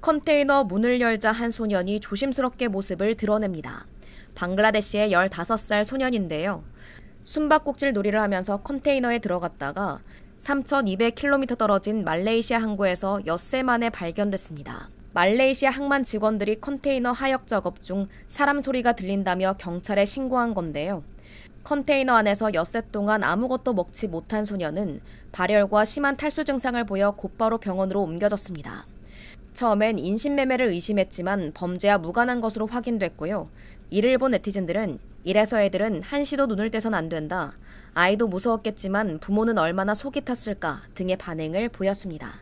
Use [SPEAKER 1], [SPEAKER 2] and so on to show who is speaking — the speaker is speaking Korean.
[SPEAKER 1] 컨테이너 문을 열자 한 소년이 조심스럽게 모습을 드러냅니다. 방글라데시의 15살 소년인데요. 숨바꼭질 놀이를 하면서 컨테이너에 들어갔다가 3,200km 떨어진 말레이시아 항구에서 엿새 만에 발견됐습니다. 말레이시아 항만 직원들이 컨테이너 하역 작업 중 사람 소리가 들린다며 경찰에 신고한 건데요. 컨테이너 안에서 엿새 동안 아무것도 먹지 못한 소녀는 발열과 심한 탈수 증상을 보여 곧바로 병원으로 옮겨졌습니다. 처음엔 인신매매를 의심했지만 범죄와 무관한 것으로 확인됐고요. 이를 본 네티즌들은 이래서 애들은 한시도 눈을 떼선 안 된다. 아이도 무서웠겠지만 부모는 얼마나 속이 탔을까 등의 반응을 보였습니다.